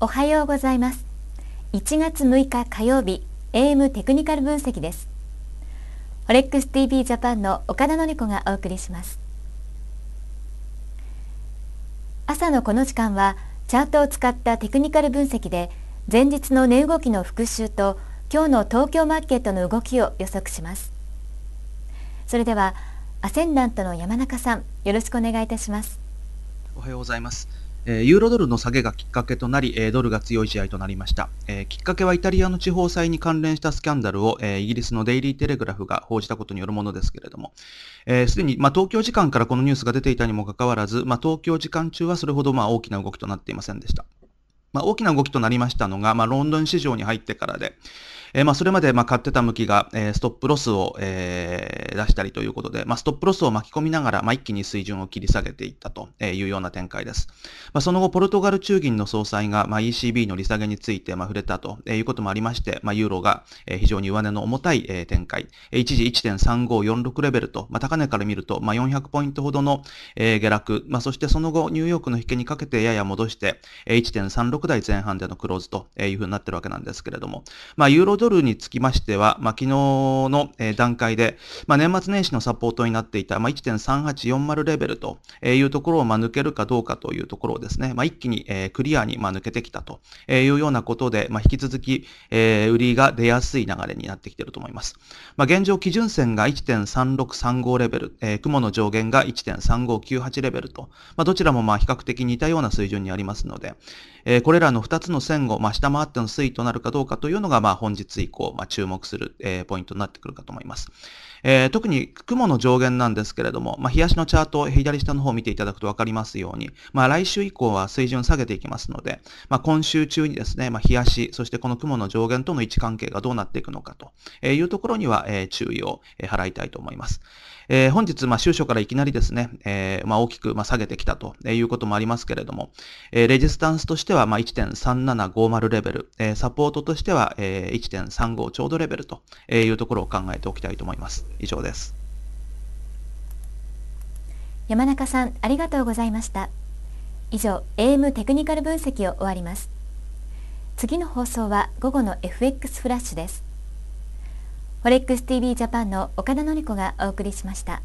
おはようございます1月6日火曜日 AM テクニカル分析ですオレックス TV ジャパンの岡田典子がお送りします朝のこの時間はチャートを使ったテクニカル分析で前日の値動きの復習と今日の東京マーケットの動きを予測しますそれではアセンダントの山中さんよろしくお願いいたしますおはようございますえユーロドルの下げがきっかけとなり、えドルが強い試合となりました、えきっかけはイタリアの地方債に関連したスキャンダルを、えイギリスのデイリー・テレグラフが報じたことによるものですけれども、す、えすで、に、ま東京時間からこのニュースが出ていたにもかかわらず、ま東京時間中はそれほどまあ大きな動きとなっていませんでした。まあ、大きな動きとなりましたのが、まあ、ロンドン市場に入ってからで、えー、まあ、それまでま買ってた向きが、えストップロスを、え出したりということで、まストップロスを巻き込みながら、ま一気に水準を切り下げていったというような展開です。まその後、ポルトガル中銀の総裁が、ま ECB の利下げについて、ま触れたということもありまして、まユーロが非常に上値の重たい展開、一時1.3546レベルと、ま高値から見ると、ま400ポイントほどの下落、まそしてその後、ニューヨークの引けにかけてやや戻して、1.36台前半でのクローズというふうになってるわけなんですけれども、まあ、ユーロドルにつきましては、まあ、昨日の段階で、まあ、年末年始のサポートになっていた、まあ、1.3840レベルというところを、まあ、抜けるかどうかというところをですね、まあ、一気に、クリアに、まあ、抜けてきたというようなことで、まあ、引き続き、えー、売りが出やすい流れになってきていると思います。まあ、現状基準線が1.3635レベル、えー、雲の上限が1.3598レベルと、まあ、どちらもまあ比較的似たような水準にありますので、えー、これらの2つの線を、まあ、下回っての推移となるかどうかというのが、まあ、本日以降、まあ、注目する、えー、ポイントになってくるかと思います。えー、特に雲の上限なんですけれども、まあ、日足のチャート、左下の方を見ていただくと分かりますように、まあ、来週以降は水準を下げていきますので、まあ、今週中にですね、まあ、日足、そしてこの雲の上限との位置関係がどうなっていくのかというところには、えー、注意を払いたいと思います。えー、本日、まあ、収書からいきなりですね、えーまあ、大きく、まあ、下げてきたということもありますけれども、えー、レジスタンスとしては、まあ、1.3750レベル、えー、サポートとしては、えー、1.35ちょうどレベルというところを考えておきたいと思います。以上です。山中さん、ありがとうございました。以上、AM テクニカル分析を終わります。次の放送は午後の FX フラッシュです。フォレックス TV ジャパンの岡田典子がお送りしました。